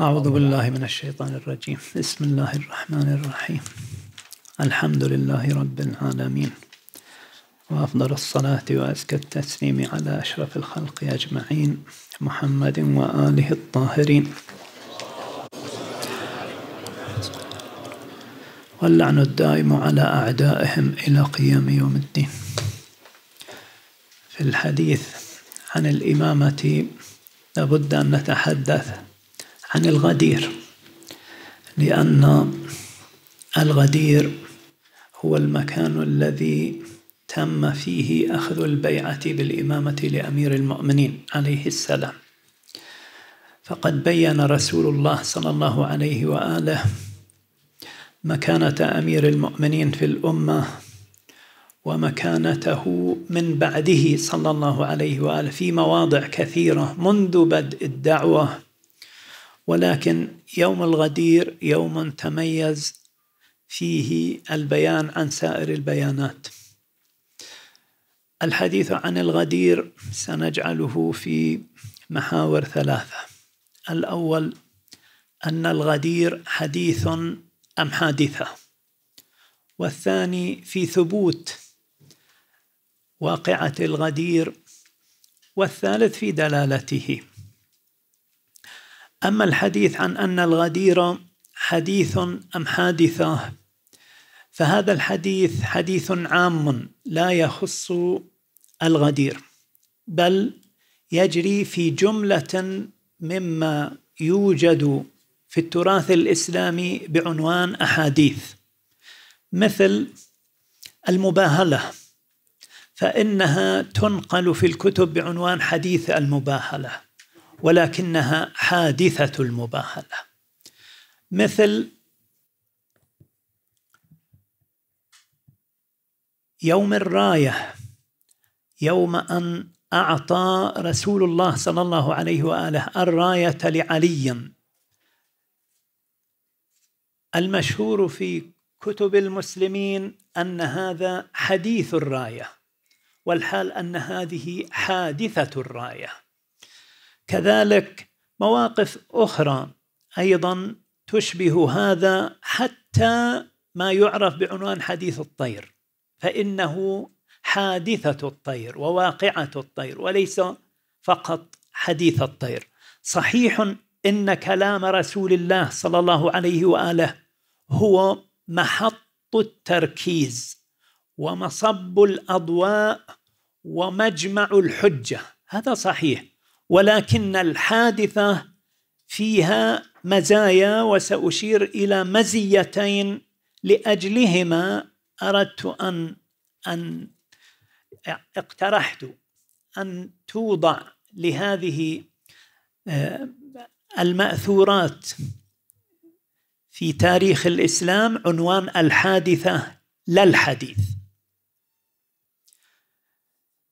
أعوذ بالله من الشيطان الرجيم بسم الله الرحمن الرحيم الحمد لله رب العالمين وأفضل الصلاة وأزكى التسليم على أشرف الخلق أجمعين محمد وآله الطاهرين واللعن الدائم على أعدائهم إلى قيام يوم الدين في الحديث عن الإمامة لابد أن نتحدث عن الغدير لأن الغدير هو المكان الذي تم فيه أخذ البيعة بالإمامة لأمير المؤمنين عليه السلام فقد بين رسول الله صلى الله عليه وآله مكانة أمير المؤمنين في الأمة ومكانته من بعده صلى الله عليه وآله في مواضع كثيرة منذ بدء الدعوة ولكن يوم الغدير يوم تميز فيه البيان عن سائر البيانات الحديث عن الغدير سنجعله في محاور ثلاثه الاول ان الغدير حديث ام حادثه والثاني في ثبوت واقعه الغدير والثالث في دلالته أما الحديث عن أن الغدير حديث أم حادثة فهذا الحديث حديث عام لا يخص الغدير بل يجري في جملة مما يوجد في التراث الإسلامي بعنوان أحاديث مثل المباهلة فإنها تنقل في الكتب بعنوان حديث المباهلة ولكنها حادثة المباهلة مثل يوم الراية يوم أن أعطى رسول الله صلى الله عليه وآله الراية لعلي المشهور في كتب المسلمين أن هذا حديث الراية والحال أن هذه حادثة الراية كذلك مواقف اخرى ايضا تشبه هذا حتى ما يعرف بعنوان حديث الطير فانه حادثه الطير وواقعه الطير وليس فقط حديث الطير صحيح ان كلام رسول الله صلى الله عليه واله هو محط التركيز ومصب الاضواء ومجمع الحجه هذا صحيح ولكن الحادثة فيها مزايا وسأشير إلى مزيتين لأجلهما أردت أن أن اقترحت أن توضع لهذه آه، المأثورات في تاريخ الإسلام عنوان الحادثة لا الحديث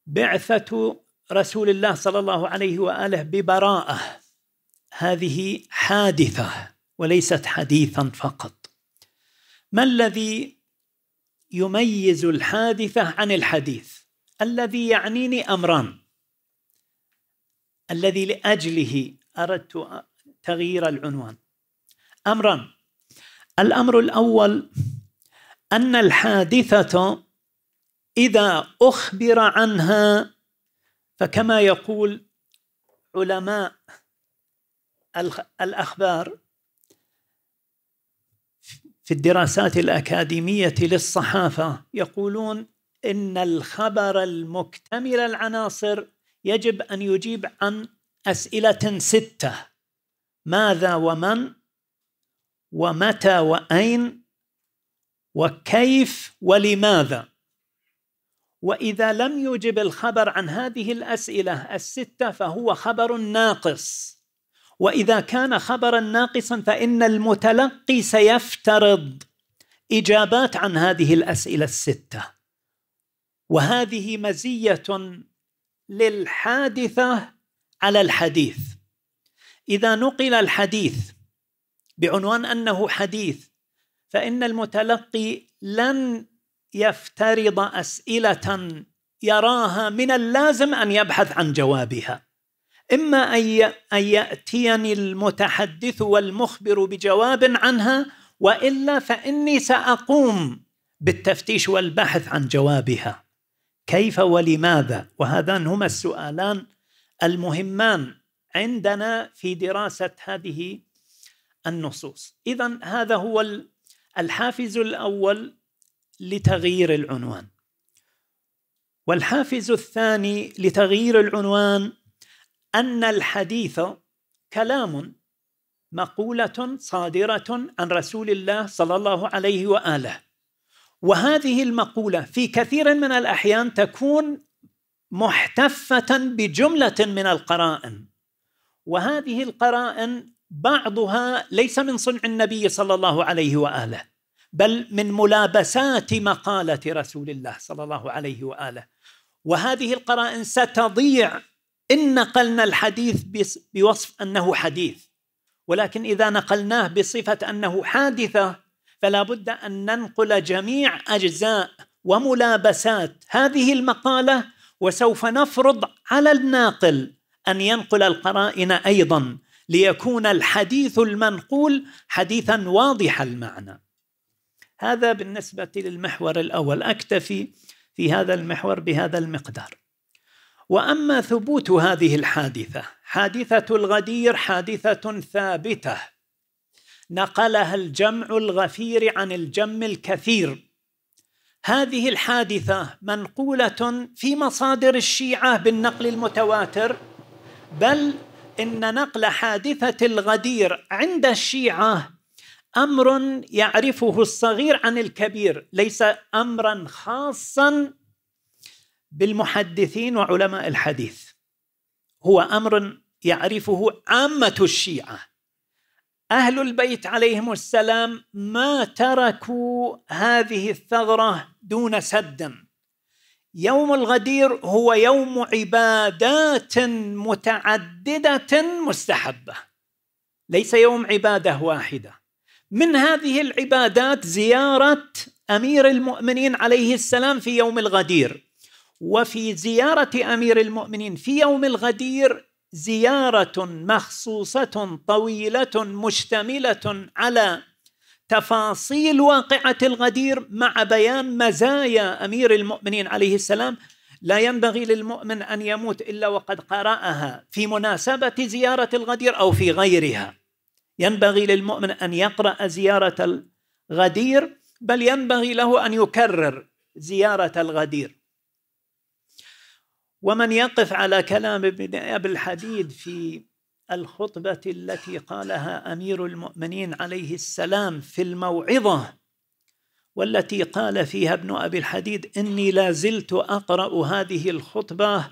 بعثة رسول الله صلى الله عليه واله ببراءه هذه حادثه وليست حديثا فقط ما الذي يميز الحادثه عن الحديث الذي يعنيني امران الذي لاجله اردت تغيير العنوان امران الامر الاول ان الحادثه اذا اخبر عنها فكما يقول علماء الأخبار في الدراسات الأكاديمية للصحافة يقولون إن الخبر المكتمل العناصر يجب أن يجيب عن أسئلة ستة ماذا ومن ومتى وأين وكيف ولماذا واذا لم يجب الخبر عن هذه الاسئله السته فهو خبر ناقص واذا كان خبرا ناقصا فان المتلقي سيفترض اجابات عن هذه الاسئله السته وهذه مزيه للحادثه على الحديث اذا نقل الحديث بعنوان انه حديث فان المتلقي لن يفترض اسئله يراها من اللازم ان يبحث عن جوابها اما ان ياتيني المتحدث والمخبر بجواب عنها والا فاني ساقوم بالتفتيش والبحث عن جوابها كيف ولماذا وهذان هما السؤالان المهمان عندنا في دراسه هذه النصوص اذا هذا هو الحافز الاول لتغيير العنوان والحافز الثاني لتغيير العنوان ان الحديث كلام مقوله صادره عن رسول الله صلى الله عليه واله وهذه المقوله في كثير من الاحيان تكون محتفه بجمله من القرائن وهذه القرائن بعضها ليس من صنع النبي صلى الله عليه واله بل من ملابسات مقاله رسول الله صلى الله عليه واله وهذه القرائن ستضيع ان نقلنا الحديث بوصف انه حديث ولكن اذا نقلناه بصفه انه حادثه فلا بد ان ننقل جميع اجزاء وملابسات هذه المقاله وسوف نفرض على الناقل ان ينقل القرائن ايضا ليكون الحديث المنقول حديثا واضح المعنى هذا بالنسبة للمحور الأول أكتفي في هذا المحور بهذا المقدار وأما ثبوت هذه الحادثة حادثة الغدير حادثة ثابتة نقلها الجمع الغفير عن الجم الكثير هذه الحادثة منقولة في مصادر الشيعة بالنقل المتواتر بل إن نقل حادثة الغدير عند الشيعة امر يعرفه الصغير عن الكبير ليس امرا خاصا بالمحدثين وعلماء الحديث هو امر يعرفه عامه الشيعه اهل البيت عليهم السلام ما تركوا هذه الثغره دون سد يوم الغدير هو يوم عبادات متعدده مستحبه ليس يوم عباده واحده من هذه العبادات زيارة أمير المؤمنين عليه السلام في يوم الغدير وفي زيارة أمير المؤمنين في يوم الغدير زيارة مخصوصة طويلة مشتملة على تفاصيل واقعة الغدير مع بيان مزايا أمير المؤمنين عليه السلام لا ينبغي للمؤمن أن يموت إلا وقد قرأها في مناسبة زيارة الغدير أو في غيرها ينبغي للمؤمن ان يقرا زياره الغدير بل ينبغي له ان يكرر زياره الغدير ومن يقف على كلام ابن ابي الحديد في الخطبه التي قالها امير المؤمنين عليه السلام في الموعظه والتي قال فيها ابن ابي الحديد اني لا زلت اقرا هذه الخطبه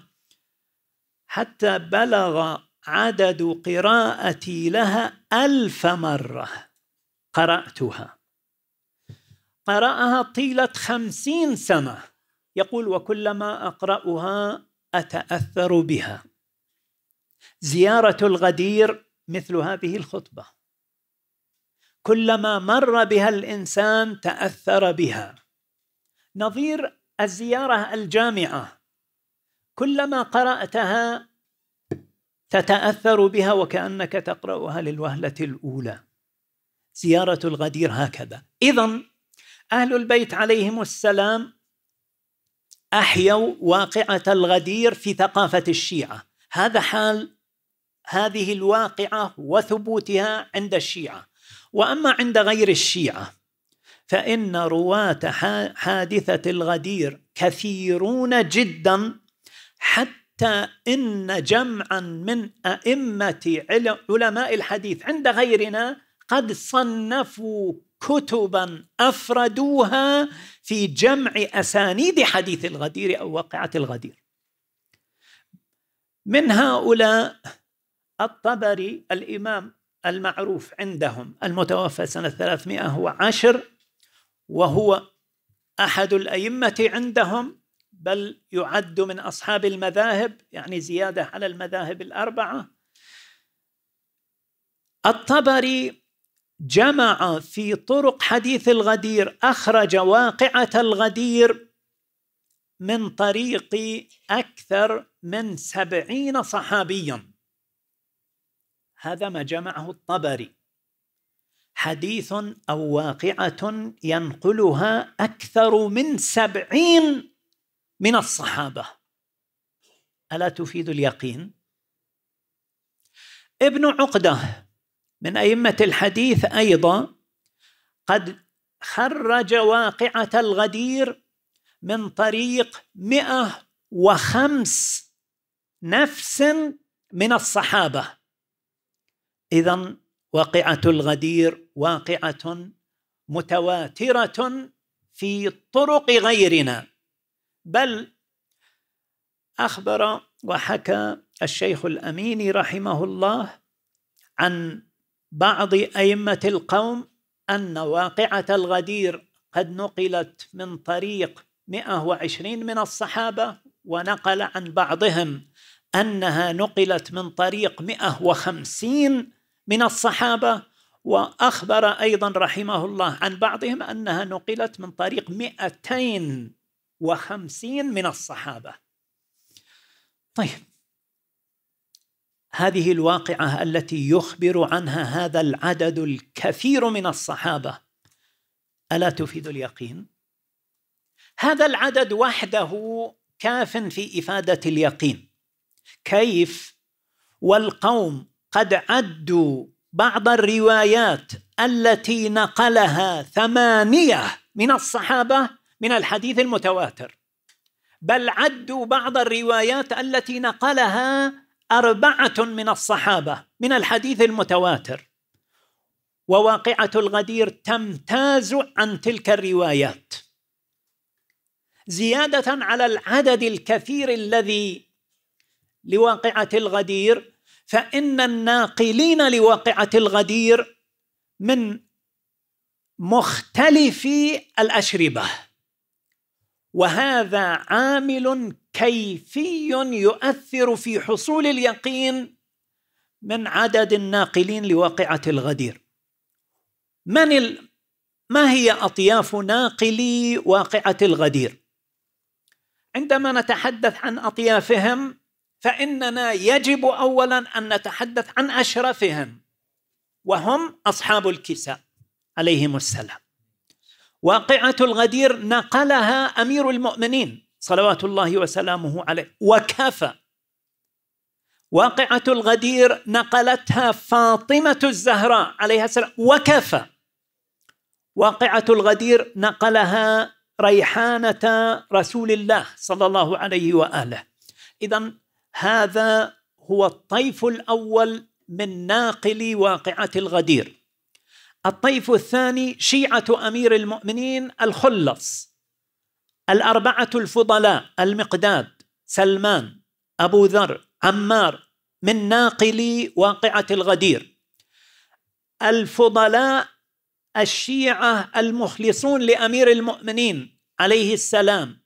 حتى بلغ عدد قراءتي لها ألف مرة قرأتها قرأها طيلة خمسين سنة يقول وكلما أقرأها أتأثر بها زيارة الغدير مثل هذه الخطبة كلما مر بها الإنسان تأثر بها نظير الزيارة الجامعة كلما قرأتها تتاثر بها وكانك تقراها للوهله الاولى زياره الغدير هكذا اذا اهل البيت عليهم السلام احيوا واقعه الغدير في ثقافه الشيعه هذا حال هذه الواقعه وثبوتها عند الشيعه واما عند غير الشيعه فان رواه حادثه الغدير كثيرون جدا حتى حتى إن جمعا من أئمة علماء الحديث عند غيرنا قد صنفوا كتبا أفردوها في جمع أسانيد حديث الغدير أو واقعة الغدير من هؤلاء الطبري الإمام المعروف عندهم المتوفى سنة 310 وهو أحد الأئمة عندهم بل يعد من أصحاب المذاهب يعني زيادة على المذاهب الأربعة الطبري جمع في طرق حديث الغدير أخرج واقعة الغدير من طريق أكثر من سبعين صحابيا هذا ما جمعه الطبري حديث أو واقعة ينقلها أكثر من سبعين من الصحابه الا تفيد اليقين ابن عقده من ائمه الحديث ايضا قد خرج واقعه الغدير من طريق 105 نفس من الصحابه اذا واقعه الغدير واقعه متواتره في طرق غيرنا بل أخبر وحكى الشيخ الأميني رحمه الله عن بعض أئمة القوم أن واقعة الغدير قد نقلت من طريق 120 من الصحابة ونقل عن بعضهم أنها نقلت من طريق 150 من الصحابة وأخبر أيضا رحمه الله عن بعضهم أنها نقلت من طريق 200 وخمسين من الصحابة طيب هذه الواقعة التي يخبر عنها هذا العدد الكثير من الصحابة ألا تفيد اليقين؟ هذا العدد وحده كاف في إفادة اليقين كيف والقوم قد عدوا بعض الروايات التي نقلها ثمانية من الصحابة من الحديث المتواتر بل عدوا بعض الروايات التي نقلها أربعة من الصحابة من الحديث المتواتر وواقعة الغدير تمتاز عن تلك الروايات زيادة على العدد الكثير الذي لواقعة الغدير فإن الناقلين لواقعة الغدير من مختلف الأشربة وهذا عامل كيفي يؤثر في حصول اليقين من عدد الناقلين لواقعه الغدير من ال... ما هي اطياف ناقلي واقعه الغدير عندما نتحدث عن اطيافهم فاننا يجب اولا ان نتحدث عن اشرفهم وهم اصحاب الكساء عليهم السلام واقعة الغدير نقلها أمير المؤمنين صلوات الله وسلامه عليه وكفى واقعة الغدير نقلتها فاطمة الزهراء عليها السلام وكفى واقعة الغدير نقلها ريحانة رسول الله صلى الله عليه وآله إذا هذا هو الطيف الأول من ناقل واقعة الغدير الطيف الثاني شيعة أمير المؤمنين الخلص الأربعة الفضلاء المقداد سلمان أبو ذر عمار من ناقلي واقعة الغدير الفضلاء الشيعة المخلصون لأمير المؤمنين عليه السلام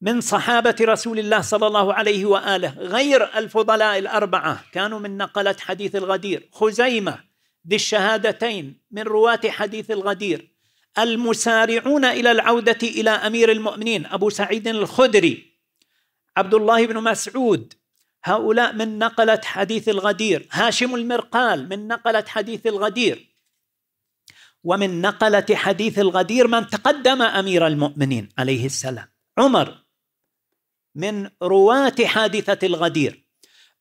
من صحابة رسول الله صلى الله عليه وآله غير الفضلاء الأربعة كانوا من نقلة حديث الغدير خزيمة ذي الشهادتين من رواة حديث الغدير المسارعون الى العوده الى امير المؤمنين ابو سعيد الخدري عبد الله بن مسعود هؤلاء من نقله حديث الغدير هاشم المرقال من نقله حديث الغدير ومن نقله حديث الغدير من تقدم امير المؤمنين عليه السلام عمر من رواه حادثه الغدير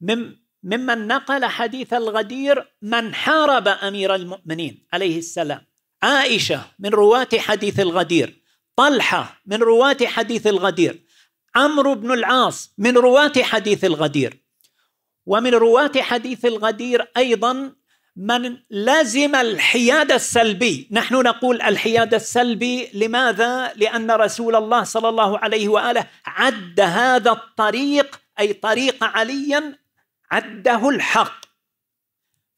من ممن نقل حديث الغدير من حارب امير المؤمنين عليه السلام عائشه من رواه حديث الغدير طلحه من رواه حديث الغدير عمرو بن العاص من رواه حديث الغدير ومن رواه حديث الغدير ايضا من لزم الحياد السلبي نحن نقول الحياد السلبي لماذا لان رسول الله صلى الله عليه واله عد هذا الطريق اي طريق عليا عده الحق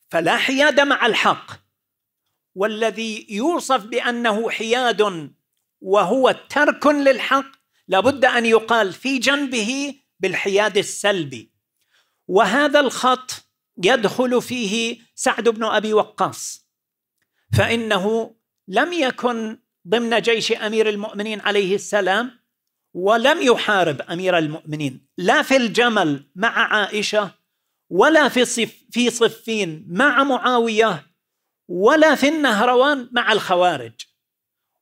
فلا حياد مع الحق والذي يوصف بانه حياد وهو ترك للحق لابد ان يقال في جنبه بالحياد السلبي وهذا الخط يدخل فيه سعد بن ابي وقاص فانه لم يكن ضمن جيش امير المؤمنين عليه السلام ولم يحارب امير المؤمنين لا في الجمل مع عائشه ولا في صف في صفين مع معاويه ولا في النهروان مع الخوارج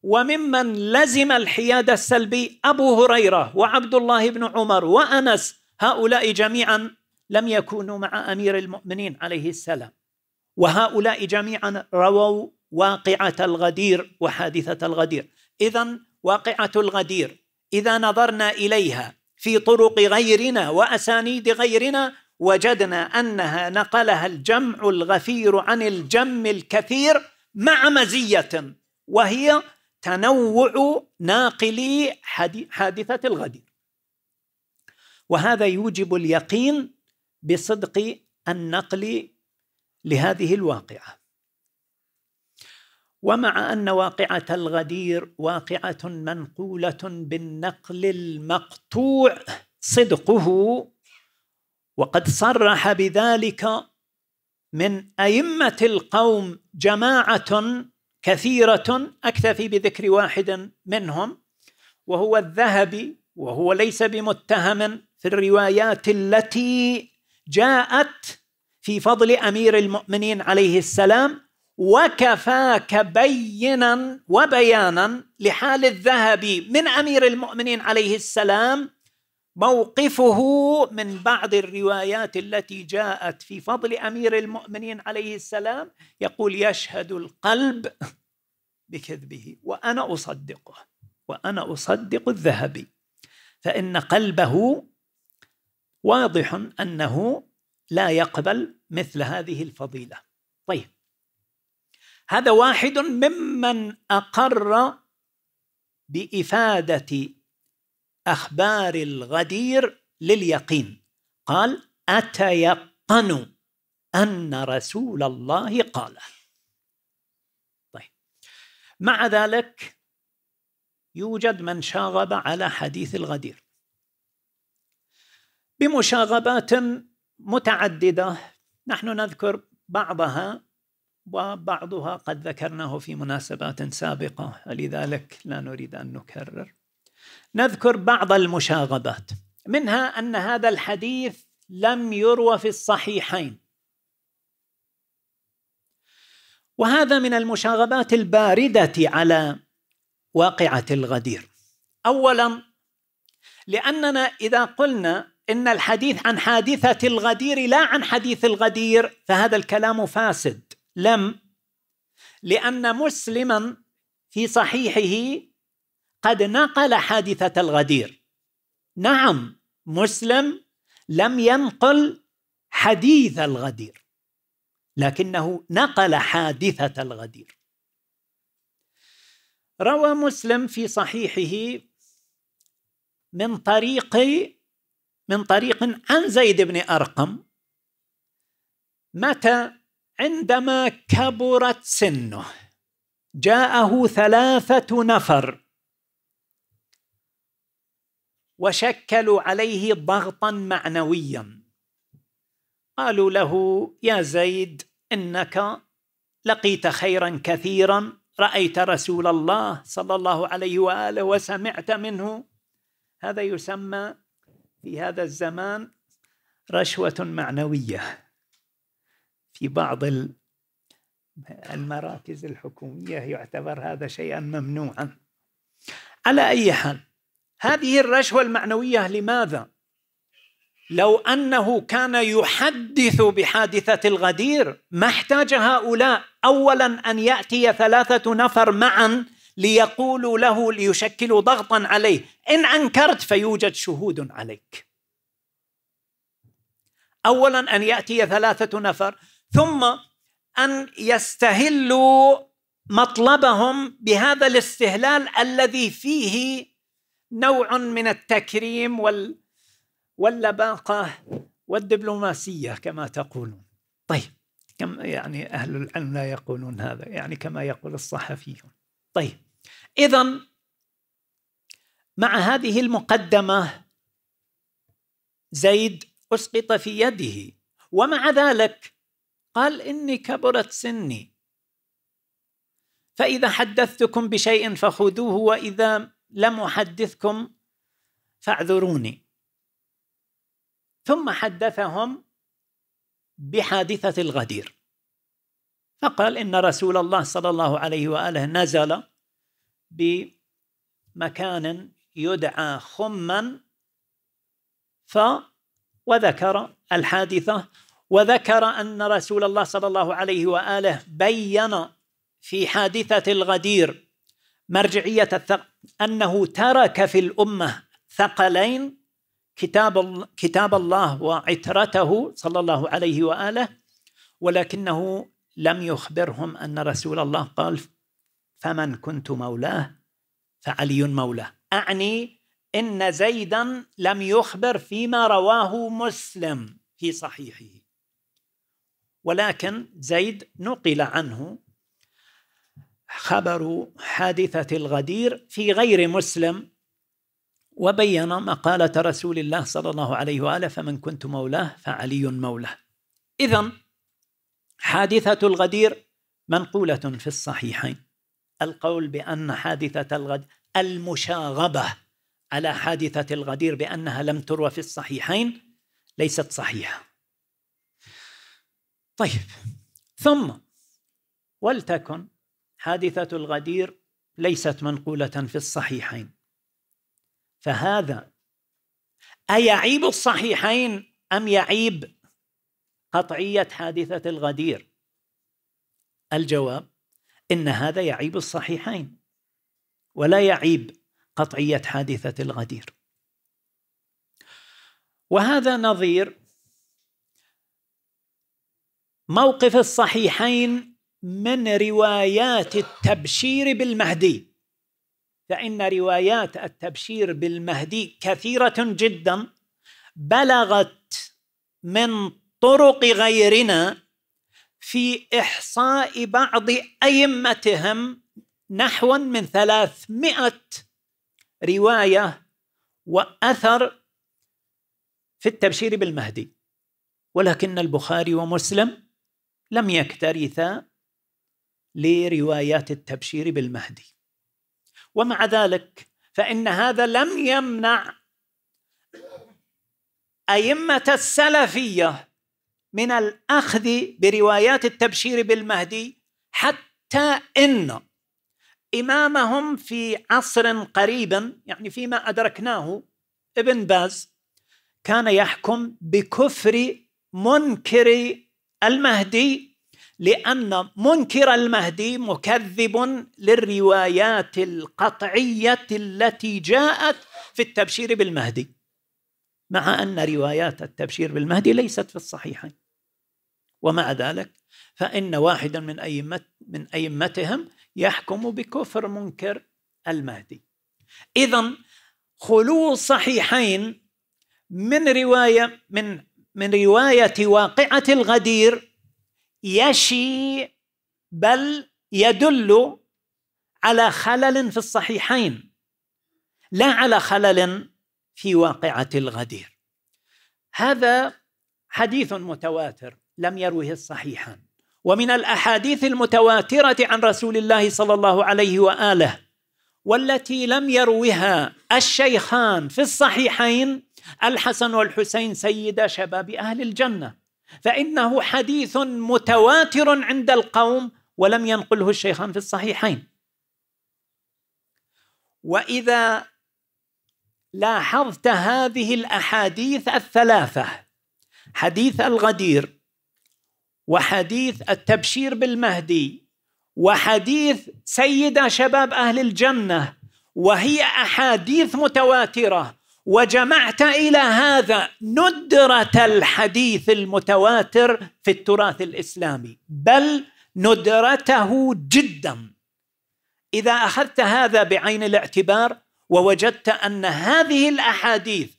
وممن لزم الحياد السلبي ابو هريره وعبد الله بن عمر وانس هؤلاء جميعا لم يكونوا مع امير المؤمنين عليه السلام وهؤلاء جميعا رووا واقعه الغدير وحادثه الغدير اذا واقعه الغدير اذا نظرنا اليها في طرق غيرنا واسانيد غيرنا وجدنا أنها نقلها الجمع الغفير عن الجم الكثير مع مزية وهي تنوع ناقلي حادثة الغدير وهذا يوجب اليقين بصدق النقل لهذه الواقعة ومع أن واقعة الغدير واقعة منقولة بالنقل المقطوع صدقه وقد صرح بذلك من أئمة القوم جماعة كثيرة أكتفي بذكر واحد منهم وهو الذهبي وهو ليس بمتهم في الروايات التي جاءت في فضل أمير المؤمنين عليه السلام وكفاك بينا وبيانا لحال الذهبي من أمير المؤمنين عليه السلام موقفه من بعض الروايات التي جاءت في فضل امير المؤمنين عليه السلام يقول يشهد القلب بكذبه وانا اصدقه وانا اصدق الذهبي فان قلبه واضح انه لا يقبل مثل هذه الفضيله طيب هذا واحد ممن اقر بافاده أخبار الغدير لليقين قال أتيقن أن رسول الله قال طيب مع ذلك يوجد من شاغب على حديث الغدير بمشاغبات متعددة نحن نذكر بعضها وبعضها قد ذكرناه في مناسبات سابقة لذلك لا نريد أن نكرر نذكر بعض المشاغبات منها ان هذا الحديث لم يروى في الصحيحين وهذا من المشاغبات البارده على واقعه الغدير اولا لاننا اذا قلنا ان الحديث عن حادثه الغدير لا عن حديث الغدير فهذا الكلام فاسد لم لان مسلما في صحيحه قد نقل حادثة الغدير نعم مسلم لم ينقل حديث الغدير لكنه نقل حادثة الغدير روى مسلم في صحيحه من طريق من طريق عن زيد بن أرقم متى عندما كبرت سنه جاءه ثلاثة نفر وشكلوا عليه ضغطا معنويا قالوا له يا زيد انك لقيت خيرا كثيرا رايت رسول الله صلى الله عليه واله وسمعت منه هذا يسمى في هذا الزمان رشوه معنويه في بعض المراكز الحكوميه يعتبر هذا شيئا ممنوعا على اي حال هذه الرشوه المعنويه لماذا لو انه كان يحدث بحادثه الغدير ما احتاج هؤلاء اولا ان ياتي ثلاثه نفر معا ليقولوا له ليشكلوا ضغطا عليه ان انكرت فيوجد شهود عليك اولا ان ياتي ثلاثه نفر ثم ان يستهلوا مطلبهم بهذا الاستهلال الذي فيه نوع من التكريم وال واللباقه والدبلوماسيه كما تقولون. طيب كم يعني اهل العلم لا يقولون هذا يعني كما يقول الصحفيون. طيب اذا مع هذه المقدمه زيد اسقط في يده ومع ذلك قال اني كبرت سني فاذا حدثتكم بشيء فخذوه واذا لم أحدثكم فاعذروني ثم حدثهم بحادثة الغدير فقال إن رسول الله صلى الله عليه وآله نزل بمكان يدعى خما ف وذكر الحادثة وذكر أن رسول الله صلى الله عليه وآله بين في حادثة الغدير مرجعية الثقل أنه ترك في الأمة ثقلين كتاب كتاب الله وعترته صلى الله عليه واله ولكنه لم يخبرهم ان رسول الله قال فمن كنت مولاه فعلي مولاه اعني ان زيدا لم يخبر فيما رواه مسلم في صحيحه ولكن زيد نقل عنه خبر حادثة الغدير في غير مسلم وبين مقالة رسول الله صلى الله عليه وآله فمن كنت مولاه فعلي مولاه إذا حادثة الغدير منقولة في الصحيحين القول بأن حادثة الغد المشاغبة على حادثة الغدير بأنها لم تروى في الصحيحين ليست صحيحة طيب ثم ولتكن حادثة الغدير ليست منقولة في الصحيحين فهذا أيعيب الصحيحين أم يعيب قطعية حادثة الغدير الجواب إن هذا يعيب الصحيحين ولا يعيب قطعية حادثة الغدير وهذا نظير موقف الصحيحين من روايات التبشير بالمهدي فإن روايات التبشير بالمهدي كثيرة جدا بلغت من طرق غيرنا في إحصاء بعض أئمتهم نحو من ثلاثمائة رواية وأثر في التبشير بالمهدي ولكن البخاري ومسلم لم يكترثا لروايات التبشير بالمهدي ومع ذلك فإن هذا لم يمنع أئمة السلفية من الأخذ بروايات التبشير بالمهدي حتى إن إمامهم في عصر قريب يعني فيما أدركناه ابن باز كان يحكم بكفر منكر المهدي لأن منكر المهدي مكذب للروايات القطعية التي جاءت في التبشير بالمهدي مع أن روايات التبشير بالمهدي ليست في الصحيحين ومع ذلك فإن واحدا من أئمة من أئمتهم يحكم بكفر منكر المهدي إذا خلو الصحيحين من رواية من من رواية واقعة الغدير يشي بل يدل على خلل في الصحيحين لا على خلل في واقعه الغدير هذا حديث متواتر لم يروه الصحيحان ومن الاحاديث المتواتره عن رسول الله صلى الله عليه واله والتي لم يروها الشيخان في الصحيحين الحسن والحسين سيدا شباب اهل الجنه فإنه حديث متواتر عند القوم ولم ينقله الشيخان في الصحيحين وإذا لاحظت هذه الأحاديث الثلاثة حديث الغدير وحديث التبشير بالمهدي وحديث سيدة شباب أهل الجنة وهي أحاديث متواترة وجمعت الى هذا ندره الحديث المتواتر في التراث الاسلامي بل ندرته جدا اذا اخذت هذا بعين الاعتبار ووجدت ان هذه الاحاديث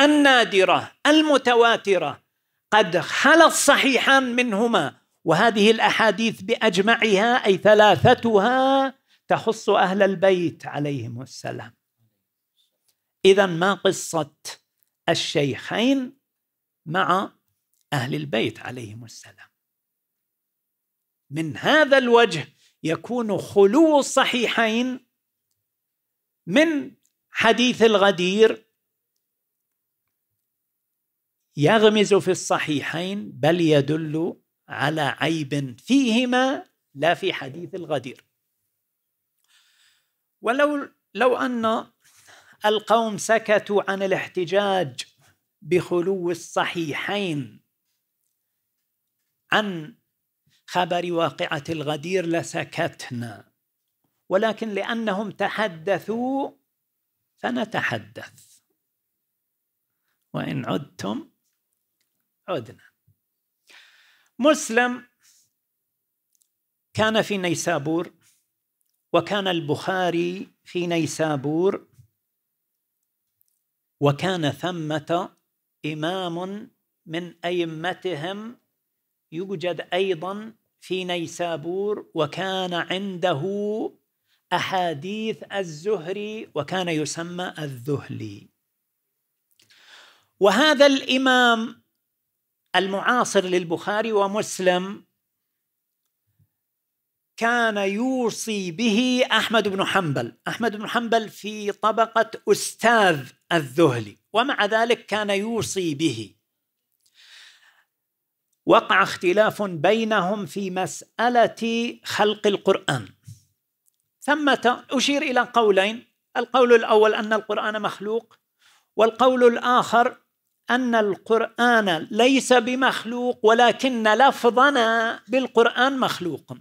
النادره المتواتره قد خلا الصحيحان منهما وهذه الاحاديث باجمعها اي ثلاثتها تخص اهل البيت عليهم السلام إذا ما قصة الشيخين مع أهل البيت عليهم السلام من هذا الوجه يكون خلو الصحيحين من حديث الغدير يغمز في الصحيحين بل يدل على عيب فيهما لا في حديث الغدير ولو لو ان القوم سكتوا عن الاحتجاج بخلو الصحيحين عن خبر واقعة الغدير لسكتنا ولكن لأنهم تحدثوا فنتحدث وإن عدتم عدنا مسلم كان في نيسابور وكان البخاري في نيسابور وكان ثمة إمام من أئمتهم يوجد أيضا في نيسابور وكان عنده أحاديث الزهري وكان يسمى الذهلي وهذا الإمام المعاصر للبخاري ومسلم كان يوصي به أحمد بن حنبل أحمد بن حنبل في طبقة أستاذ الذهلي ومع ذلك كان يوصي به وقع اختلاف بينهم في مسألة خلق القرآن ثم أشير إلى قولين القول الأول أن القرآن مخلوق والقول الآخر أن القرآن ليس بمخلوق ولكن لفظنا بالقرآن مخلوق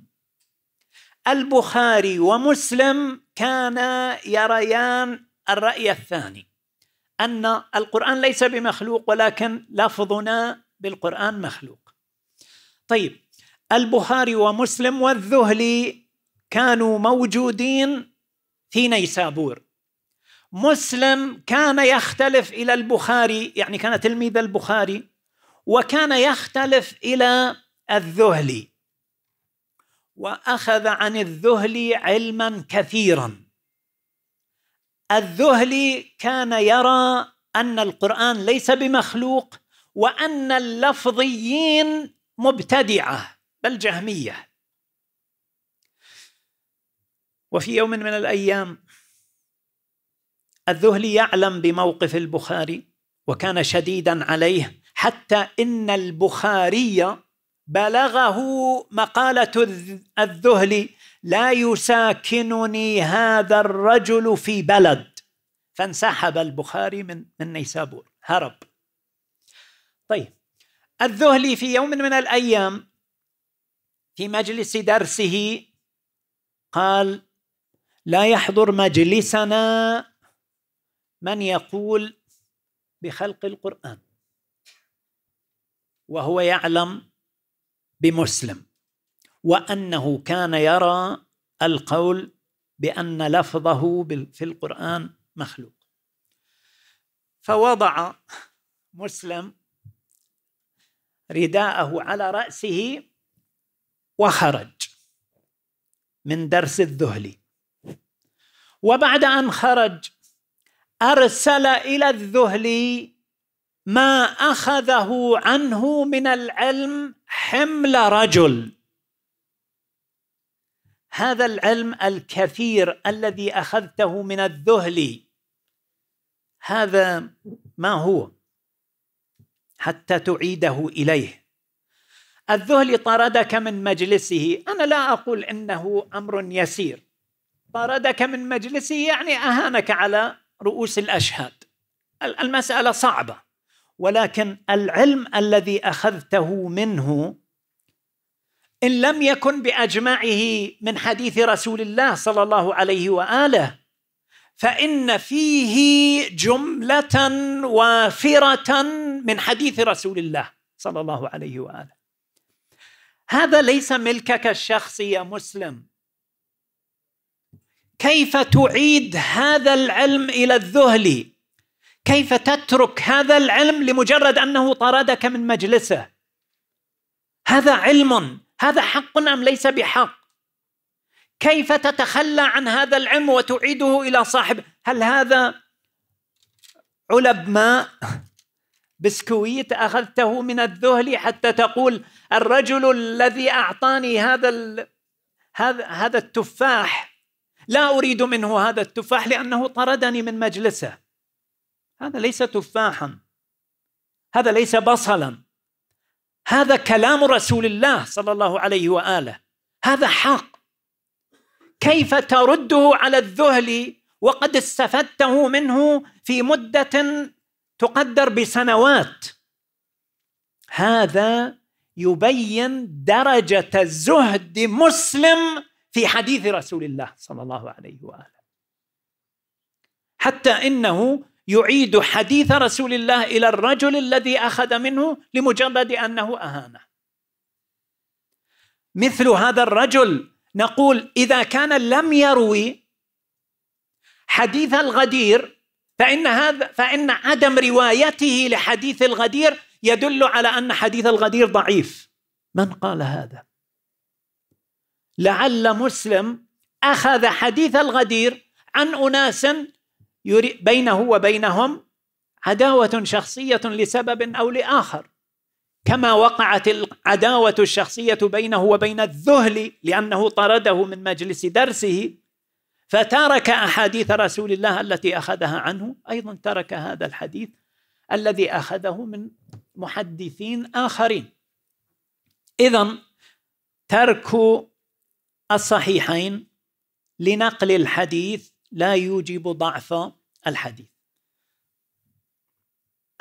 البخاري ومسلم كانا يريان الرأي الثاني ان القران ليس بمخلوق ولكن لفظنا بالقران مخلوق. طيب البخاري ومسلم والذهلي كانوا موجودين في نيسابور. مسلم كان يختلف الى البخاري يعني كان تلميذ البخاري وكان يختلف الى الذهلي واخذ عن الذهلي علما كثيرا الذهلي كان يرى ان القران ليس بمخلوق وان اللفظيين مبتدعه بل جهميه وفي يوم من الايام الذهلي يعلم بموقف البخاري وكان شديدا عليه حتى ان البخاري بلغه مقاله الذهلي لا يساكنني هذا الرجل في بلد فانسحب البخاري من من نيسابور هرب طيب الذهلي في يوم من الايام في مجلس درسه قال لا يحضر مجلسنا من يقول بخلق القران وهو يعلم بمسلم وانه كان يرى القول بان لفظه في القران مخلوق فوضع مسلم رداءه على راسه وخرج من درس الذهلي وبعد ان خرج ارسل الى الذهلي ما اخذه عنه من العلم حمل رجل هذا العلم الكثير الذي اخذته من الذهل هذا ما هو حتى تعيده اليه الذهل طردك من مجلسه انا لا اقول انه امر يسير طردك من مجلسه يعني اهانك على رؤوس الاشهاد المساله صعبه ولكن العلم الذي اخذته منه ان لم يكن باجمعه من حديث رسول الله صلى الله عليه واله فان فيه جمله وافره من حديث رسول الله صلى الله عليه واله هذا ليس ملكك الشخصي يا مسلم كيف تعيد هذا العلم الى الذهل كيف تترك هذا العلم لمجرد انه طردك من مجلسه هذا علم هذا حق أم ليس بحق كيف تتخلى عن هذا العلم وتعيده إلى صاحب هل هذا علب ماء بسكويت أخذته من الذهل حتى تقول الرجل الذي أعطاني هذا ال... هذا هذا التفاح لا أريد منه هذا التفاح لأنه طردني من مجلسه هذا ليس تفاحا هذا ليس بصلا هذا كلام رسول الله صلى الله عليه واله هذا حق كيف ترده على الذهل وقد استفدته منه في مده تقدر بسنوات هذا يبين درجه زهد مسلم في حديث رسول الله صلى الله عليه واله حتى انه يعيد حديث رسول الله الى الرجل الذي اخذ منه لمجرد انه اهانه مثل هذا الرجل نقول اذا كان لم يروي حديث الغدير فان هذا فان عدم روايته لحديث الغدير يدل على ان حديث الغدير ضعيف من قال هذا لعل مسلم اخذ حديث الغدير عن اناس بينه وبينهم عداوة شخصية لسبب أو لآخر كما وقعت العداوة الشخصية بينه وبين الذهل لأنه طرده من مجلس درسه فترك أحاديث رسول الله التي أخذها عنه أيضا ترك هذا الحديث الذي أخذه من محدثين آخرين إذا ترك الصحيحين لنقل الحديث لا يوجب ضعف الحديث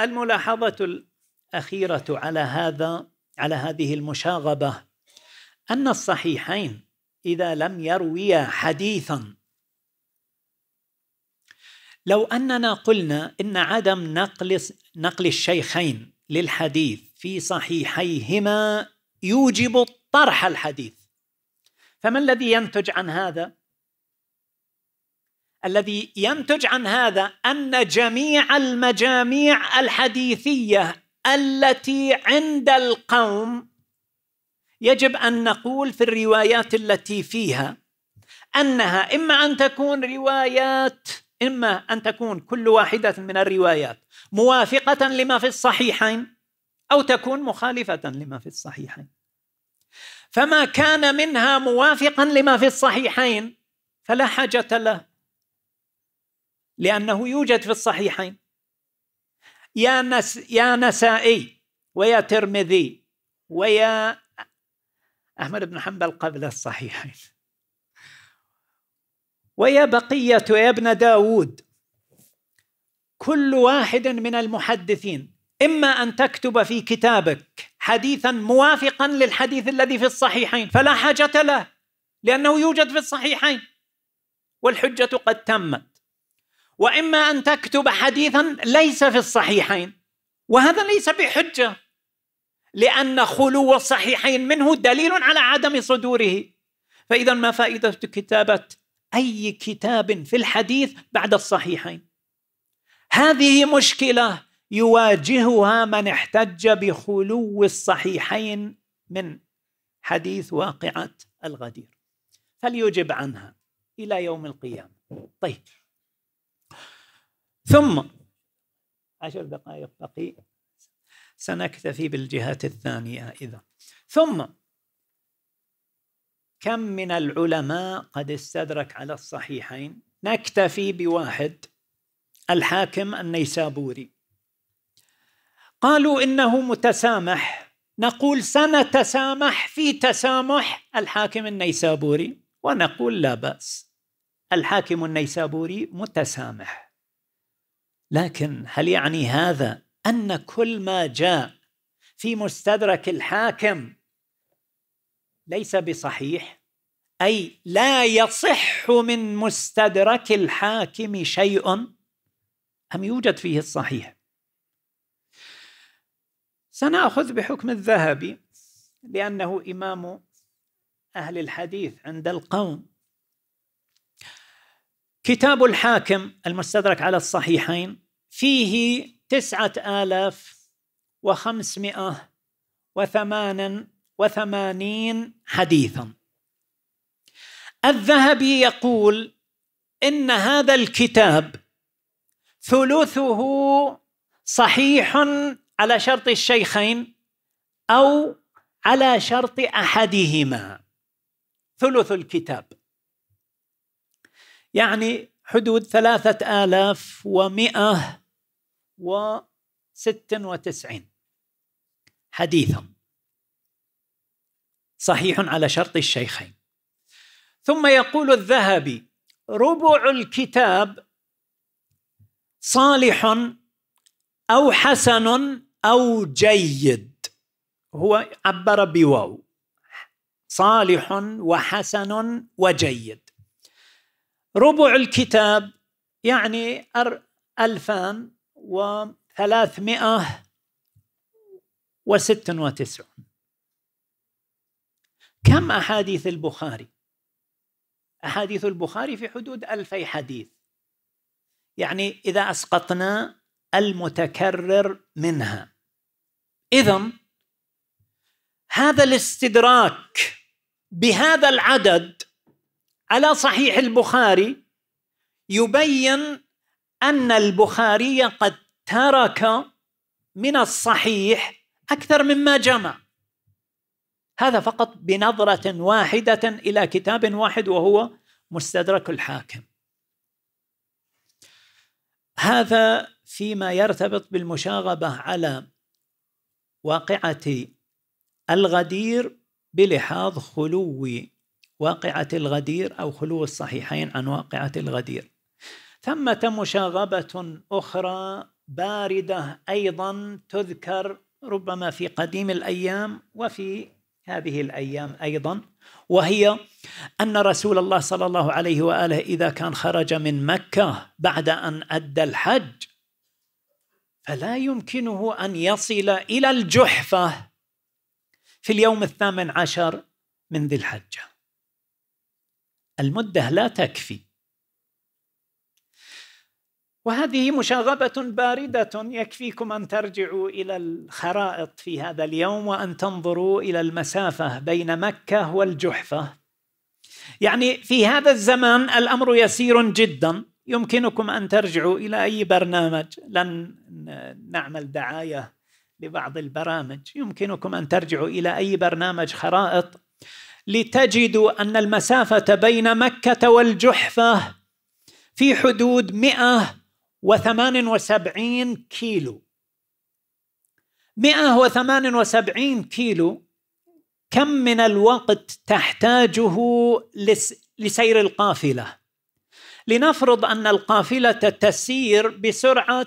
الملاحظة الأخيرة على هذا على هذه المشاغبة أن الصحيحين إذا لم يرويا حديثا لو أننا قلنا إن عدم نقل نقل الشيخين للحديث في صحيحيهما يوجب طرح الحديث فما الذي ينتج عن هذا؟ الذي ينتج عن هذا ان جميع المجاميع الحديثيه التي عند القوم يجب ان نقول في الروايات التي فيها انها اما ان تكون روايات اما ان تكون كل واحده من الروايات موافقه لما في الصحيحين او تكون مخالفه لما في الصحيحين فما كان منها موافقا لما في الصحيحين فلا حاجه له لأنه يوجد في الصحيحين يا, نس يا نسائي ويا ترمذي ويا أحمد بن حنبل قبل الصحيحين ويا بقية ويا ابن داود كل واحد من المحدثين إما أن تكتب في كتابك حديثا موافقا للحديث الذي في الصحيحين فلا حاجة له لأنه يوجد في الصحيحين والحجة قد تمت واما ان تكتب حديثا ليس في الصحيحين وهذا ليس بحجه لان خلو الصحيحين منه دليل على عدم صدوره فاذا ما فائده كتابه اي كتاب في الحديث بعد الصحيحين هذه مشكله يواجهها من احتج بخلو الصحيحين من حديث واقعه الغدير فليجب عنها الى يوم القيامه طيب ثم عشر دقائق بقي سنكتفي بالجهات الثانية إذا ثم كم من العلماء قد استدرك على الصحيحين نكتفي بواحد الحاكم النيسابوري قالوا إنه متسامح نقول سنتسامح في تسامح الحاكم النيسابوري ونقول لا بأس الحاكم النيسابوري متسامح لكن هل يعني هذا ان كل ما جاء في مستدرك الحاكم ليس بصحيح اي لا يصح من مستدرك الحاكم شيء ام يوجد فيه الصحيح سناخذ بحكم الذهبي لانه امام اهل الحديث عند القوم كتاب الحاكم المستدرك على الصحيحين فيه تسعة آلاف وخمسمائة وثمان وثمانين حديثا الذهبي يقول إن هذا الكتاب ثلثه صحيح على شرط الشيخين أو على شرط أحدهما ثلث الكتاب يعني حدود ثلاثة آلاف ومئة وست وتسعين حديثا صحيح على شرط الشيخين ثم يقول الذهبي ربع الكتاب صالح أو حسن أو جيد هو عبر بواو صالح وحسن وجيد ربع الكتاب يعني ألفان وثلاثمائة وست وتسعون كم أحاديث البخاري؟ أحاديث البخاري في حدود ألفي حديث يعني إذا أسقطنا المتكرر منها إذا هذا الاستدراك بهذا العدد على صحيح البخاري يبين ان البخاري قد ترك من الصحيح اكثر مما جمع هذا فقط بنظره واحده الى كتاب واحد وهو مستدرك الحاكم هذا فيما يرتبط بالمشاغبه على واقعه الغدير بلحاظ خلو واقعة الغدير أو خلو الصحيحين عن واقعة الغدير ثمة مشاغبة أخرى باردة أيضا تذكر ربما في قديم الأيام وفي هذه الأيام أيضا وهي أن رسول الله صلى الله عليه وآله إذا كان خرج من مكة بعد أن أدى الحج فلا يمكنه أن يصل إلى الجحفة في اليوم الثامن عشر من ذي الحجه المدة لا تكفي وهذه مشاغبة باردة يكفيكم أن ترجعوا إلى الخرائط في هذا اليوم وأن تنظروا إلى المسافة بين مكة والجحفة يعني في هذا الزمان الأمر يسير جدا يمكنكم أن ترجعوا إلى أي برنامج لن نعمل دعاية لبعض البرامج يمكنكم أن ترجعوا إلى أي برنامج خرائط لتجدوا أن المسافة بين مكة والجحفة في حدود 178 كيلو 178 كيلو كم من الوقت تحتاجه لسير القافلة لنفرض أن القافلة تسير بسرعة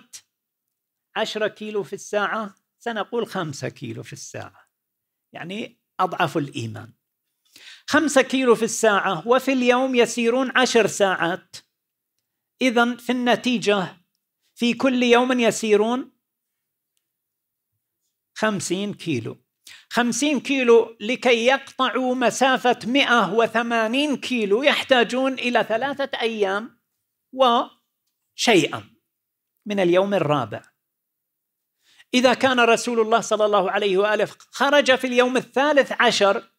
10 كيلو في الساعة سنقول 5 كيلو في الساعة يعني أضعف الإيمان خمسة كيلو في الساعة وفي اليوم يسيرون عشر ساعات إذا في النتيجة في كل يوم يسيرون خمسين كيلو خمسين كيلو لكي يقطعوا مسافة مئة وثمانين كيلو يحتاجون إلى ثلاثة أيام وشيئا من اليوم الرابع إذا كان رسول الله صلى الله عليه وآله خرج في اليوم الثالث عشر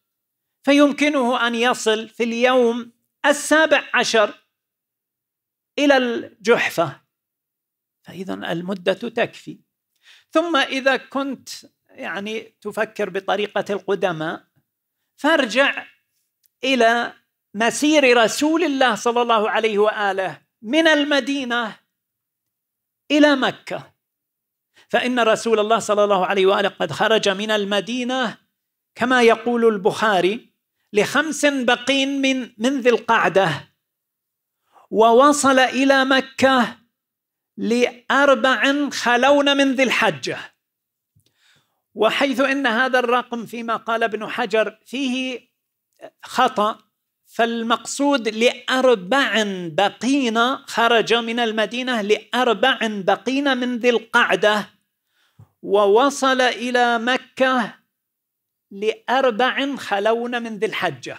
فيمكنه ان يصل في اليوم السابع عشر الى الجحفه فاذا المده تكفي ثم اذا كنت يعني تفكر بطريقه القدماء فارجع الى مسير رسول الله صلى الله عليه واله من المدينه الى مكه فان رسول الله صلى الله عليه واله قد خرج من المدينه كما يقول البخاري لخمس بقين من من ذي القعدة ووصل إلى مكة لأربع خلون من ذي الحجة وحيث أن هذا الرقم فيما قال ابن حجر فيه خطأ فالمقصود لأربع بقين خرج من المدينة لأربع بقين من ذي القعدة ووصل إلى مكة لأربع خلون من ذي الحجة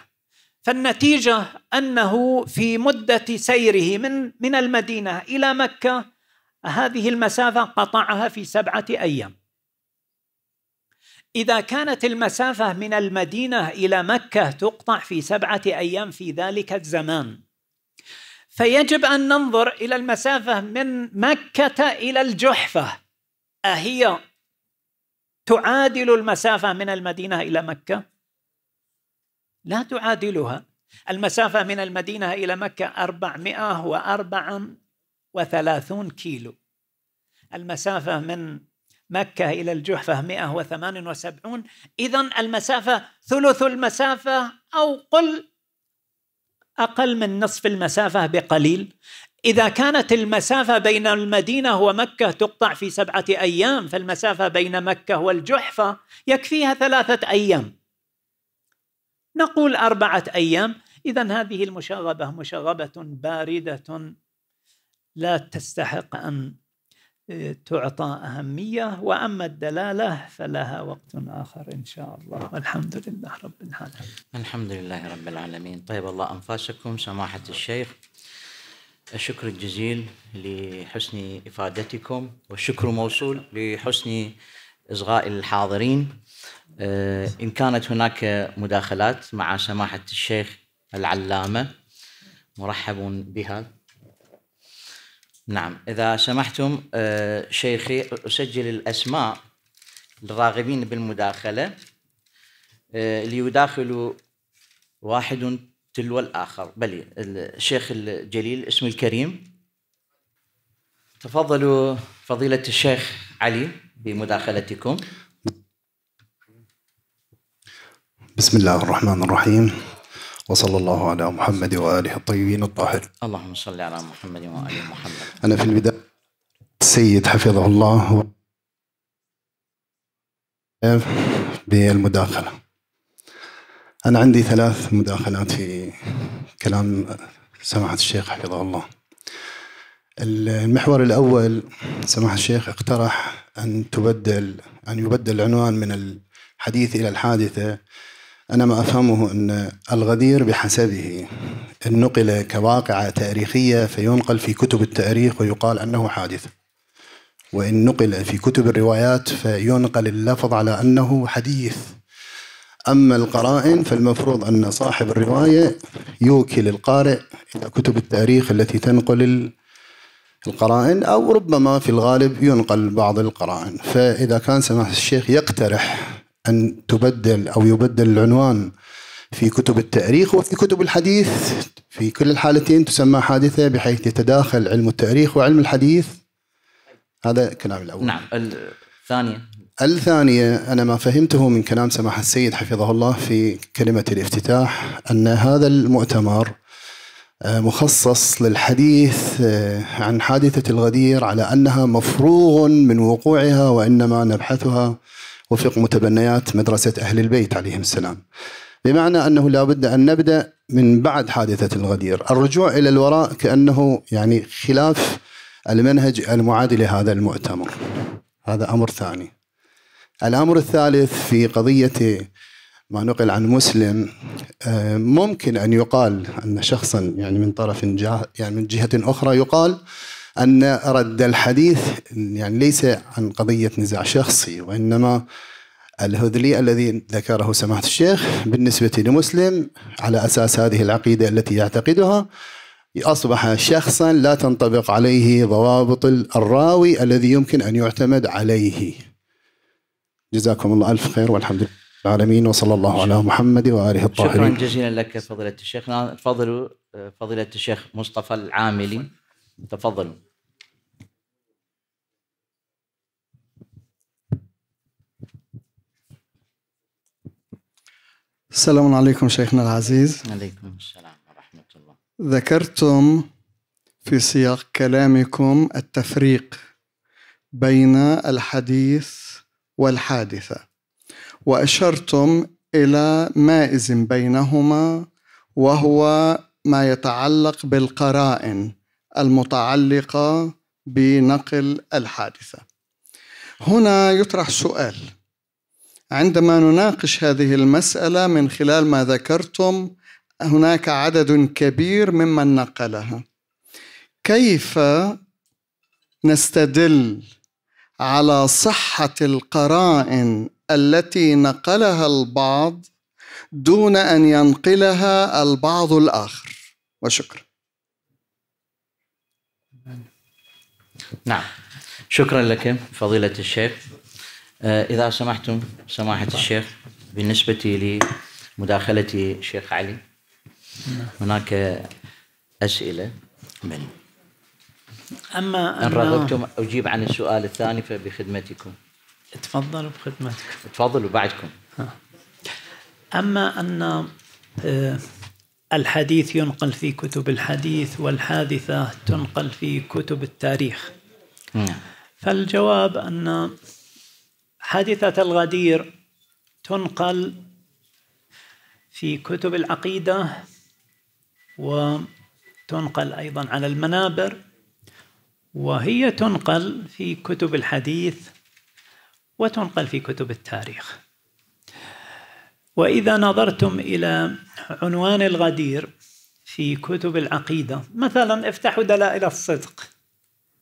فالنتيجة أنه في مدة سيره من من المدينة إلى مكة هذه المسافة قطعها في سبعة أيام إذا كانت المسافة من المدينة إلى مكة تقطع في سبعة أيام في ذلك الزمان فيجب أن ننظر إلى المسافة من مكة إلى الجحفة أهي تعادل المسافه من المدينه الى مكه لا تعادلها المسافه من المدينه الى مكه 434 كيلو المسافه من مكه الى الجحفه 178 اذا المسافه ثلث المسافه او قل أقل من نصف المسافة بقليل إذا كانت المسافة بين المدينة ومكة تقطع في سبعة أيام فالمسافة بين مكة والجحفة يكفيها ثلاثة أيام نقول أربعة أيام إذا هذه المشاغبة مشاغبة باردة لا تستحق أن آه، تعطى أهمية وأما الدلالة فلها وقت آخر إن شاء الله والحمد لله رب العالمين الحمد لله رب العالمين طيب الله أنفاسكم سماحة الشيخ الشكر الجزيل لحسن إفادتكم والشكر موصول لحسن إصغاء الحاضرين آه، إن كانت هناك مداخلات مع سماحة الشيخ العلامة مرحب بها نعم إذا سمحتم آه، شيخي أسجل الأسماء الراغبين بالمداخلة آه، ليداخلوا واحد تلو الآخر بلي الشيخ الجليل اسمه الكريم تفضلوا فضيلة الشيخ علي بمداخلتكم بسم الله الرحمن الرحيم وصلى الله على محمد وآله الطيبين الطاهرين اللهم صل على محمد وآله محمد أنا في البداية السيد حفظه الله بالمداخلة أنا عندي ثلاث مداخلات في كلام سماحة الشيخ حفظه الله المحور الأول سماحة الشيخ اقترح أن تبدل أن يبدل العنوان من الحديث إلى الحادثة أنا ما أفهمه أن الغدير بحسبه إن نقل كواقعة تاريخية فينقل في كتب التاريخ ويقال أنه حادث وإن نقل في كتب الروايات فينقل اللفظ على أنه حديث أما القرائن فالمفروض أن صاحب الرواية يوكل القارئ إلى كتب التاريخ التي تنقل القرائن أو ربما في الغالب ينقل بعض القرائن فإذا كان سماحة الشيخ يقترح أن تبدل أو يبدل العنوان في كتب التاريخ وفي كتب الحديث في كل الحالتين تسمى حادثة بحيث يتداخل علم التاريخ وعلم الحديث هذا كلام الأول نعم الثانية الثانية أنا ما فهمته من كلام سماحة السيد حفظه الله في كلمة الافتتاح أن هذا المؤتمر آه، مخصص للحديث آه، عن حادثة الغدير على أنها مفروغ من وقوعها وإنما نبحثها وفق متبنيات مدرسة أهل البيت عليهم السلام بمعنى أنه لا بد أن نبدأ من بعد حادثة الغدير الرجوع إلى الوراء كأنه يعني خلاف المنهج المعادي لهذا المؤتمر هذا أمر ثاني الأمر الثالث في قضية ما نقل عن مسلم آه، ممكن أن يقال أن شخصا يعني من طرف يعني من جهة أخرى يقال أن رد الحديث يعني ليس عن قضية نزاع شخصي وإنما الهذلي الذي ذكره سماحة الشيخ بالنسبة لمسلم على أساس هذه العقيدة التي يعتقدها أصبح شخصا لا تنطبق عليه ضوابط الراوي الذي يمكن أن يعتمد عليه جزاكم الله ألف خير والحمد لله العالمين وصلى الله على محمد وآله الطاهرين شكرا جزيلا لك فضيلة الشيخ نعم، تفضلوا فضيلة الشيخ مصطفى العاملي تفضلوا السلام عليكم شيخنا العزيز عليكم السلام ورحمة الله ذكرتم في سياق كلامكم التفريق بين الحديث والحادثة وأشرتم إلى مائز بينهما وهو ما يتعلق بالقرائن المتعلقة بنقل الحادثة هنا يطرح سؤال عندما نناقش هذه المسألة من خلال ما ذكرتم هناك عدد كبير ممن نقلها كيف نستدل على صحه القرائن التي نقلها البعض دون ان ينقلها البعض الاخر وشكرا نعم شكرا لك فضيله الشيخ آه، اذا سمحتم سماحه نعم. الشيخ بالنسبه لمداخله شيخ علي نعم. هناك اسئله من اما ان رغبتم اجيب عن السؤال الثاني فبخدمتكم تفضلوا بخدمتكم تفضلوا بعدكم اما ان آه، الحديث ينقل في كتب الحديث والحادثه تنقل في كتب التاريخ نعم. فالجواب ان حادثه الغدير تنقل في كتب العقيده وتنقل ايضا على المنابر وهي تنقل في كتب الحديث وتنقل في كتب التاريخ واذا نظرتم الى عنوان الغدير في كتب العقيده مثلا افتحوا دلائل الصدق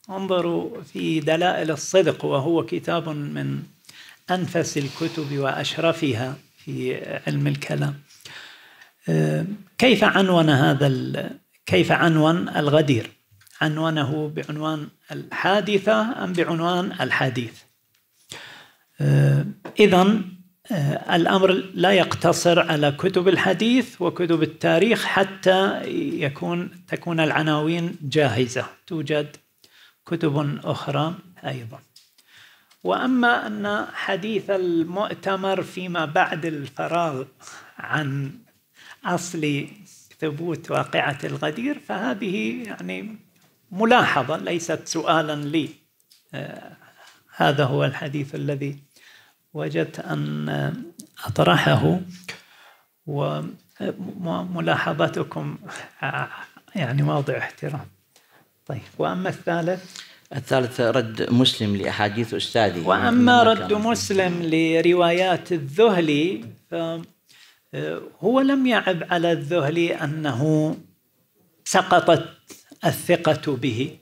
انظروا في دلائل الصدق وهو كتاب من انفس الكتب واشرفها في علم الكلام آه، كيف عنون هذا كيف عنون الغدير عنوانه بعنوان الحادثة أم بعنوان الحديث آه، إذا آه، الأمر لا يقتصر على كتب الحديث وكتب التاريخ حتى يكون تكون العناوين جاهزة توجد كتب أخرى أيضا وأما أن حديث المؤتمر فيما بعد الفراغ عن أصل ثبوت واقعة الغدير فهذه يعني ملاحظة ليست سؤالا لي آه، هذا هو الحديث الذي وجدت أن آه، أطرحه وملاحظتكم آه، يعني موضع احترام طيب وأما الثالث الثالث رد مسلم لأحاديث أستاذي وأما رد مسلم لروايات الذهلي هو لم يعب على الذهلي أنه سقطت الثقة به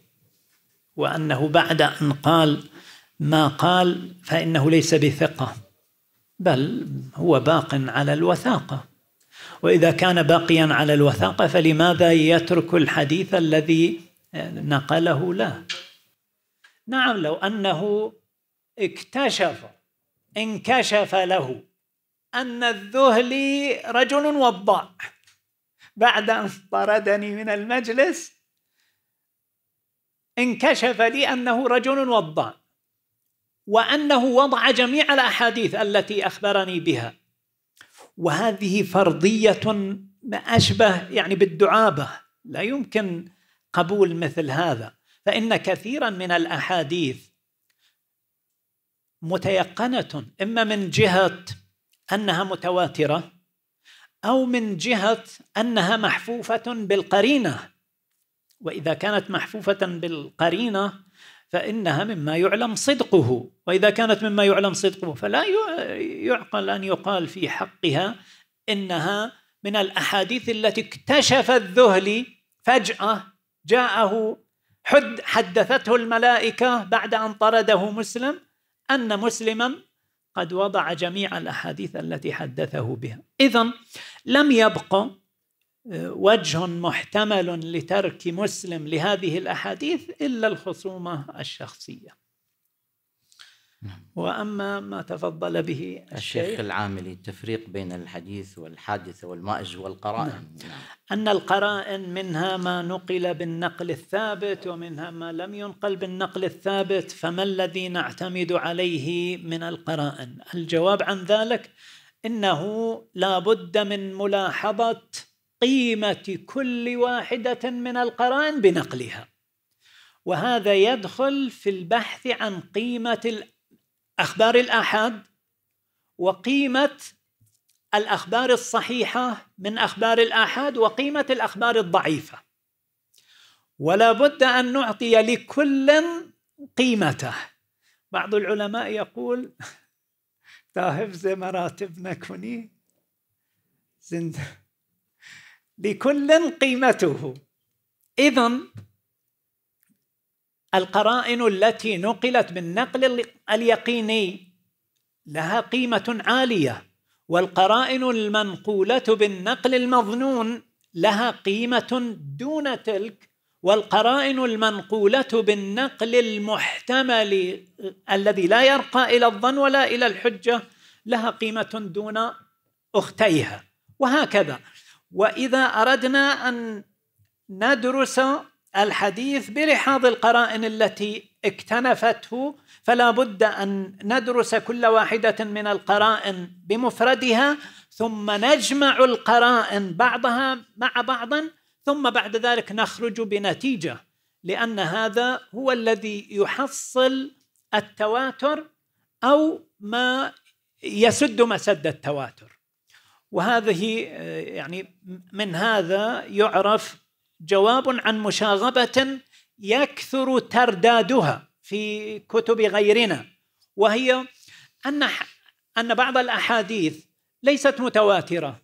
وأنه بعد أن قال ما قال فإنه ليس بثقة بل هو باق على الوثاقة وإذا كان باقيا على الوثاقة فلماذا يترك الحديث الذي نقله له نعم لو أنه اكتشف انكشف له أن الذهلي رجل وضاع بعد أن طردني من المجلس انكشف لي انه رجل وضع وانه وضع جميع الاحاديث التي اخبرني بها وهذه فرضيه ما اشبه يعني بالدعابه لا يمكن قبول مثل هذا فان كثيرا من الاحاديث متيقنه اما من جهه انها متواتره او من جهه انها محفوفه بالقرينه وإذا كانت محفوفة بالقرينة فإنها مما يعلم صدقه وإذا كانت مما يعلم صدقه فلا يعقل أن يقال في حقها إنها من الأحاديث التي اكتشف الذهلي فجأة جاءه حد حدثته الملائكة بعد أن طرده مسلم أن مسلما قد وضع جميع الأحاديث التي حدثه بها إذا لم يبق وجه محتمل لترك مسلم لهذه الاحاديث الا الخصومه الشخصيه. نعم. واما ما تفضل به الشيخ, الشيخ العاملي التفريق بين الحديث والحادثه والمأج والقرائن نعم. نعم. ان القرائن منها ما نقل بالنقل الثابت ومنها ما لم ينقل بالنقل الثابت فما الذي نعتمد عليه من القرائن؟ الجواب عن ذلك انه لا بد من ملاحظه قيمه كل واحده من القرائن بنقلها وهذا يدخل في البحث عن قيمه اخبار الاحاد وقيمه الاخبار الصحيحه من اخبار الاحاد وقيمه الاخبار الضعيفه ولا بد ان نعطي لكل قيمته بعض العلماء يقول تاهف زي مراتب نكوني زند لكل قيمته اذا القرائن التي نقلت بالنقل اليقيني لها قيمه عاليه والقرائن المنقوله بالنقل المظنون لها قيمه دون تلك والقرائن المنقوله بالنقل المحتمل الذي لا يرقى الى الظن ولا الى الحجه لها قيمه دون اختيها وهكذا واذا اردنا ان ندرس الحديث بلحاظ القرائن التي اكتنفته فلا بد ان ندرس كل واحده من القرائن بمفردها ثم نجمع القرائن بعضها مع بعض ثم بعد ذلك نخرج بنتيجه لان هذا هو الذي يحصل التواتر او ما يسد مسد التواتر وهذه يعني من هذا يعرف جواب عن مشاغبة يكثر تردادها في كتب غيرنا وهي أن أن بعض الأحاديث ليست متواترة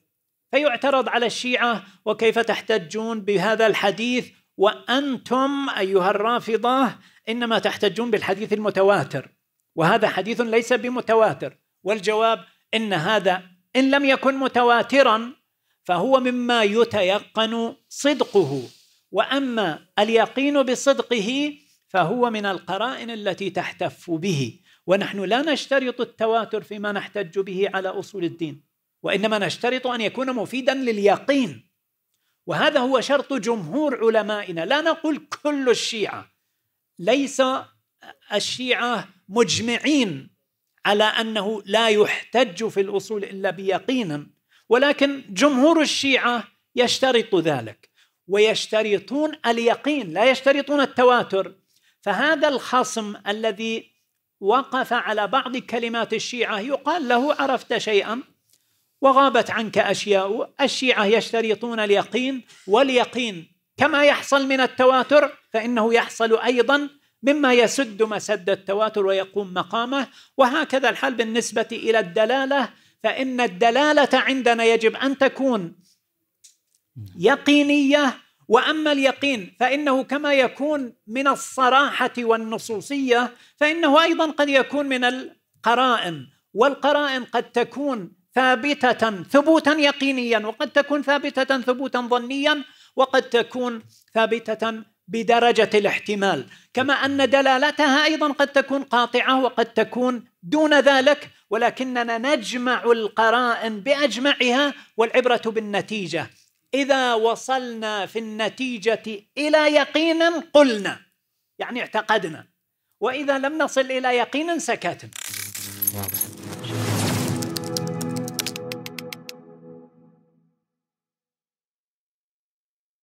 فيعترض على الشيعة وكيف تحتجون بهذا الحديث وأنتم أيها الرافضة إنما تحتجون بالحديث المتواتر وهذا حديث ليس بمتواتر والجواب إن هذا ان لم يكن متواترا فهو مما يتيقن صدقه واما اليقين بصدقه فهو من القرائن التي تحتف به ونحن لا نشترط التواتر فيما نحتج به على اصول الدين وانما نشترط ان يكون مفيدا لليقين وهذا هو شرط جمهور علمائنا لا نقول كل الشيعه ليس الشيعه مجمعين على انه لا يحتج في الاصول الا بيقين ولكن جمهور الشيعه يشترط ذلك ويشترطون اليقين لا يشترطون التواتر فهذا الخصم الذي وقف على بعض كلمات الشيعه يقال له عرفت شيئا وغابت عنك اشياء الشيعه يشترطون اليقين واليقين كما يحصل من التواتر فانه يحصل ايضا مما يسد مسد التواتر ويقوم مقامه وهكذا الحال بالنسبه الى الدلاله فان الدلاله عندنا يجب ان تكون يقينيه واما اليقين فانه كما يكون من الصراحه والنصوصيه فانه ايضا قد يكون من القرائن والقرائن قد تكون ثابته ثبوتا يقينيا وقد تكون ثابته ثبوتا ظنيا وقد تكون ثابته بدرجة الاحتمال كما أن دلالتها أيضا قد تكون قاطعة وقد تكون دون ذلك ولكننا نجمع القرائن بأجمعها والعبرة بالنتيجة إذا وصلنا في النتيجة إلى يقين قلنا يعني اعتقدنا وإذا لم نصل إلى يقين سكتنا واضح